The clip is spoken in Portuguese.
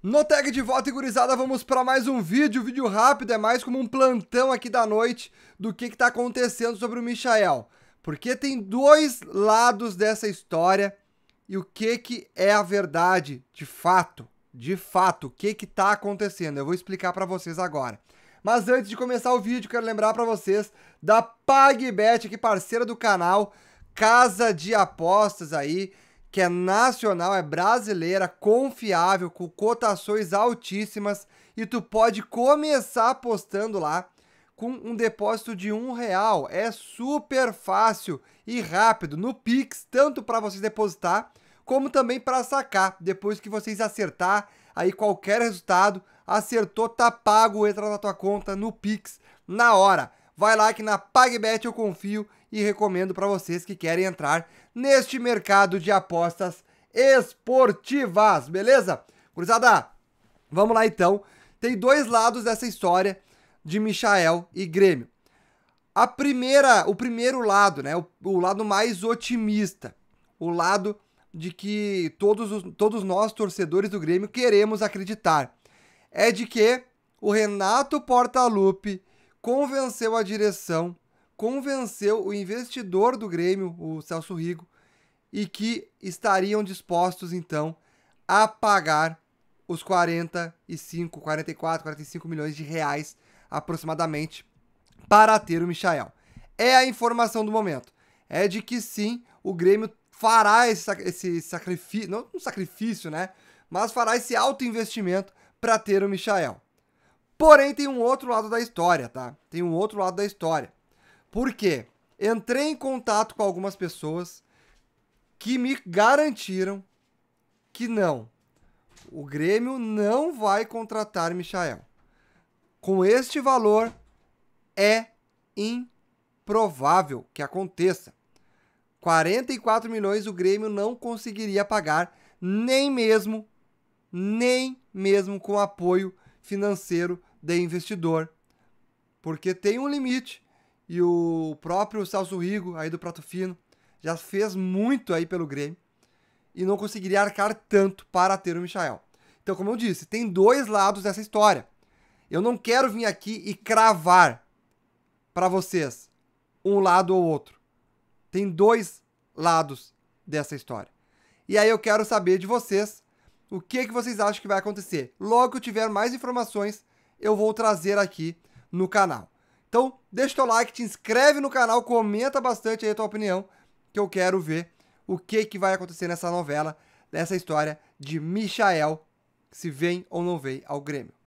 No tag de volta, e gurizada, vamos para mais um vídeo. Vídeo rápido, é mais como um plantão aqui da noite do que está acontecendo sobre o Michael. Porque tem dois lados dessa história e o que, que é a verdade, de fato. De fato, o que está acontecendo? Eu vou explicar para vocês agora. Mas antes de começar o vídeo, quero lembrar para vocês da PagBet, que parceira do canal, casa de apostas aí, que é nacional, é brasileira, confiável, com cotações altíssimas e tu pode começar apostando lá com um depósito de um real. É super fácil e rápido no Pix, tanto para você depositar como também para sacar. Depois que vocês acertar aí qualquer resultado, acertou, tá pago, entra na tua conta no Pix na hora. Vai lá que na PagBet eu confio e recomendo para vocês que querem entrar neste mercado de apostas esportivas, beleza? Cruzada, vamos lá então. Tem dois lados dessa história de Michael e Grêmio. A primeira, o primeiro lado, né, o, o lado mais otimista, o lado de que todos, os, todos nós, torcedores do Grêmio, queremos acreditar. É de que o Renato Portaluppi convenceu a direção convenceu o investidor do Grêmio, o Celso Rigo, e que estariam dispostos então a pagar os 45, 44, 45 milhões de reais aproximadamente para ter o Michael. É a informação do momento. É de que sim, o Grêmio fará esse, esse sacrifício, não um sacrifício, né? Mas fará esse alto investimento para ter o Michael. Porém, tem um outro lado da história, tá? Tem um outro lado da história. Por quê? Entrei em contato com algumas pessoas que me garantiram que não. O Grêmio não vai contratar Michael. Com este valor, é improvável que aconteça. 44 milhões o Grêmio não conseguiria pagar, nem mesmo, nem mesmo com apoio financeiro de investidor. Porque tem um limite e o próprio Celso Rigo, aí do Prato Fino, já fez muito aí pelo Grêmio e não conseguiria arcar tanto para ter o Michael. Então, como eu disse, tem dois lados dessa história. Eu não quero vir aqui e cravar para vocês um lado ou outro. Tem dois lados dessa história. E aí eu quero saber de vocês o que, que vocês acham que vai acontecer. Logo que eu tiver mais informações, eu vou trazer aqui no canal. Então, deixa o teu like, te inscreve no canal, comenta bastante aí a tua opinião, que eu quero ver o que, que vai acontecer nessa novela, nessa história de Michael, se vem ou não vem ao Grêmio.